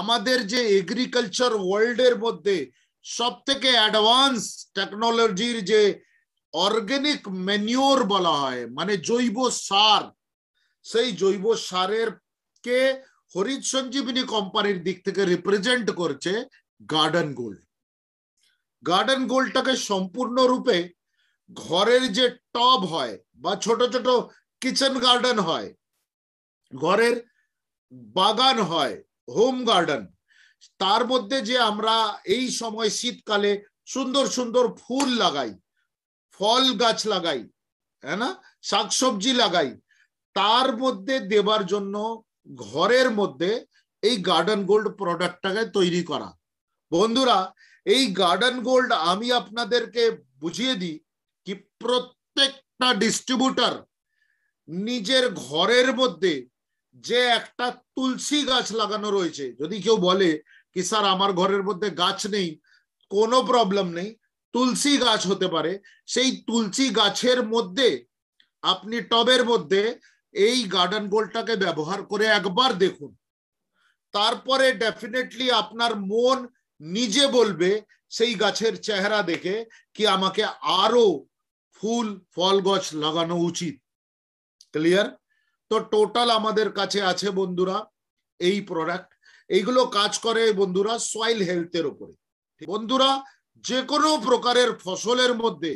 আমাদের যে এগ্রিকালচার ওয়ার্ল্ডের মধ্যে সব থেকে অ্যাডভান্স টেকনোলজির যে অর্গানিক ম্যানিওর বলা হয় মানে জৈব সার সেই জৈব সারের কে হরিত সঞ্জীবনী কোম্পানির দিক থেকে রিপ্রেজেন্ট করছে গার্ডেন গোল্ড গার্ডেন গোল্ডটাকে সম্পূর্ণরূপে ঘরের যে টব হয় বা ছোট ছোট কিচেন গার্ডেন হয় ঘরের বাগান হয় হোম গার্ডেন তার মধ্যে যে আমরা এই সময় শীতকালে সুন্দর সুন্দর ফুল লাগাই ফল গাছ লাগাই হ্যাঁ না শাকসবজি লাগাই তার মধ্যে দেবার জন্য ঘরের মধ্যে এই গার্ডেন গোল্ড প্রোডাক্টটাকে তৈরি করা বন্ধুরা এই গার্ডেন গোল্ড আমি আপনাদেরকে বুঝিয়ে দিই কি প্রত্যেকটা ডিস্ট্রিবিউটার নিজের ঘরের মধ্যে যে একটা তুলসী গাছ লাগানো রয়েছে যদি কেউ বলে কি স্যার আমার ঘরের মধ্যে গাছ নেই কোনো প্রবলেম নেই তুলসী গাছ হতে পারে সেই তুলসী গাছের মধ্যে আপনি টবের মধ্যে এই গার্ডেন গোলটাকে ব্যবহার করে একবার দেখুন তারপরে ডেফিনেটলি আপনার মন নিজে বলবে সেই গাছের চেহারা দেখে কি আমাকে আরো ফুল ফল গাছ লাগানো উচিত ক্লিয়ার তো টোটাল আমাদের কাছে আছে বন্ধুরা এই প্রোডাক্ট এইগুলো কাজ করে বন্ধুরা সয়েল হেলথের উপরে বন্ধুরা যে কোনো প্রকারের ফসলের মধ্যে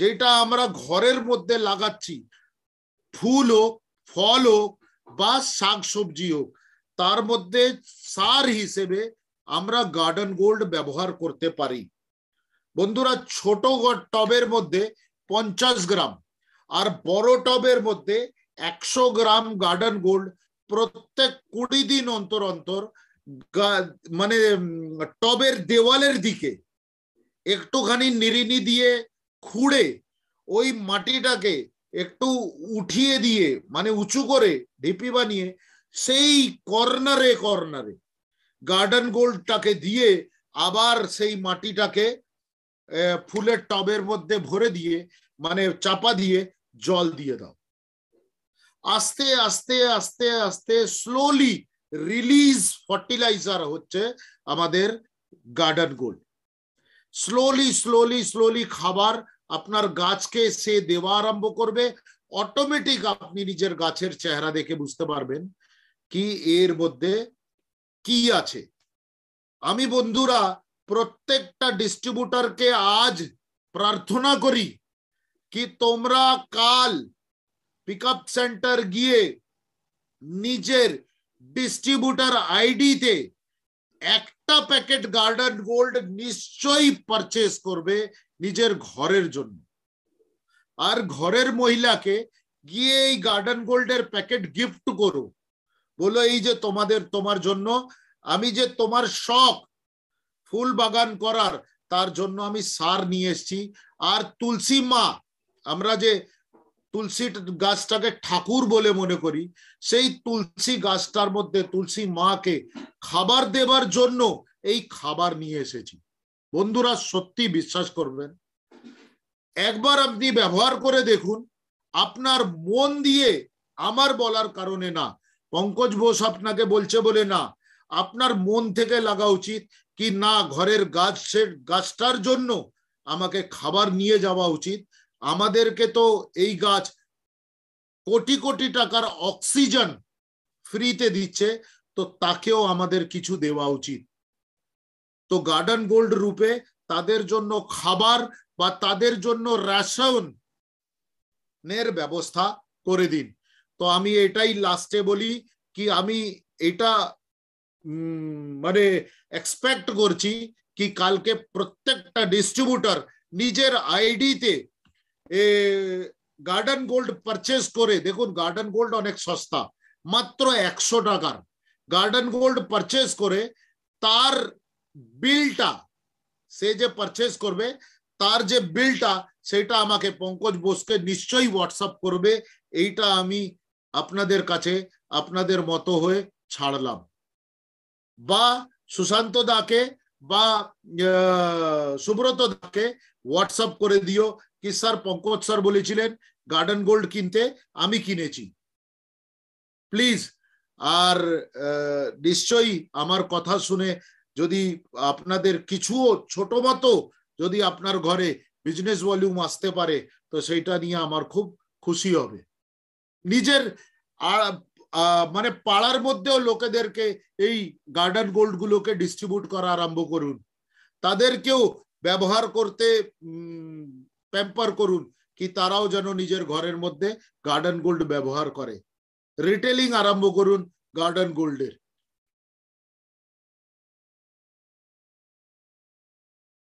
যেটা আমরা ঘরের মধ্যে লাগাচ্ছি ফুল হোক ফল হোক বা শাকসবজি হোক তার মধ্যে সার হিসেবে আমরা গার্ডেন গোল্ড ব্যবহার করতে পারি বন্ধুরা ছোট টবের মধ্যে পঞ্চাশ গ্রাম আর বড় টবের মধ্যে একশো গ্রাম গার্ডেন গোল্ড প্রত্যেক কুড়ি দিন অন্তর অন্তর মানে টবের দেওয়ালের দিকে একটুখানি নিরিনি দিয়ে খুঁড়ে ওই মাটিটাকে একটু উঠিয়ে দিয়ে মানে উঁচু করে ঢিপি বানিয়ে সেই কর্নারে কর্নারে গার্ডেন গোল্ডটাকে দিয়ে আবার সেই মাটিটাকে ফুলের টবের মধ্যে ভরে দিয়ে মানে চাপা দিয়ে জল দিয়ে দাও আস্তে আস্তে আস্তে আস্তে স্লোলি রিলিজ ফার্টিলাইজার হচ্ছে আমাদের garden gold slowly slowly slowly খাবার আপনার গাছকে সে দেওয়া আরম্ভ করবে অটোমেটিক আপনি নিজের গাছের চেহারা দেখে বুঝতে পারবেন কি এর মধ্যে কি আছে আমি বন্ধুরা প্রত্যেকটা ডিস্ট্রিবিউটারকে আজ প্রার্থনা করি কি তোমরা কাল পিকআপ সেন্টার গিয়ে নিজের ডিস্ট্রিবিউটার আইডিতে একটা প্যাকেট গার্ডেন গোল্ড নিশ্চয়ই পারচেস করবে নিজের ঘরের জন্য আর ঘরের মহিলাকে গিয়ে এই গার্ডেন গোল্ডের প্যাকেট গিফট করো বলো এই যে তোমাদের তোমার জন্য আমি যে তোমার শখ ফুল বাগান করার তার জন্য আমি সার নিয়ে এসছি আর তুলসী মা আমরা যে তুলসী গাছটাকে ঠাকুর বলে মনে করি সেই তুলসী গাছটার মধ্যে তুলসী মাকে খাবার দেবার জন্য এই খাবার নিয়ে এসেছি বন্ধুরা সত্যি বিশ্বাস করবেন একবার আপনি ব্যবহার করে দেখুন আপনার মন দিয়ে আমার বলার কারণে না পঙ্কজ বোস আপনাকে বলছে বলে না আপনার মন থেকে লাগা উচিত কি না ঘরের গাছের গাছটার জন্য আমাকে খাবার নিয়ে যাওয়া উচিত আমাদেরকে তো এই গাছ কোটি কোটি টাকার অক্সিজেন ফ্রিতে দিচ্ছে তো তাকেও আমাদের কিছু দেওয়া উচিত তো গার্ডেন গোল্ড রূপে তাদের জন্য খাবার বা তাদের জন্য রেশন ব্যবস্থা করে দিন তো আমি এটাই লাস্টে বলি কি আমি এটা মানে এক্সপেক্ট করছি কি কালকে প্রত্যেকটা ডিস্ট্রিবিউটর নিজের আইডিতে গার্ডেন গোল্ড পারচেস করে দেখুন গার্ডেন গোল্ড অনেক সস্তা মাত্র একশো টাকার গার্ডেন গোল্ড পারচেস করে তার বিলটা সে যে পারচেস করবে তার যে বিলটা সেটা আমাকে পঙ্কজ বোসকে নিশ্চয়ই হোয়াটসঅ্যাপ করবে এইটা আমি আপনাদের কাছে আপনাদের মতো হয়ে ছাড়লাম বা সুশান্ত দাকে বা সুব্রত দাকে হোয়াটসঅ্যাপ করে দিও কি স্যার পঙ্কজ স্যার বলেছিলেন গার্ডেন গোল্ড কিনতে আমি কিনেছি প্লিজ আর নিশ্চয়ই আমার কথা শুনে যদি আপনাদের কিছুও ছোট মতো যদি আপনার ঘরে বিজনেস ভলিউম আসতে পারে তো সেইটা নিয়ে আমার খুব খুশি হবে নিজের মানে পাড়ার মধ্যেও লোকেদেরকে এই গার্ডেন গোল্ড গুলোকে ডিস্ট্রিবিউট করা আরম্ভ করুন তাদেরকেও ব্যবহার করতে প্যাম্পার করুন কি তারাও যেন নিজের ঘরের মধ্যে গার্ডেন গোল্ড ব্যবহার করে রিটেলিং আরম্ভ করুন গার্ডেন গোল্ডের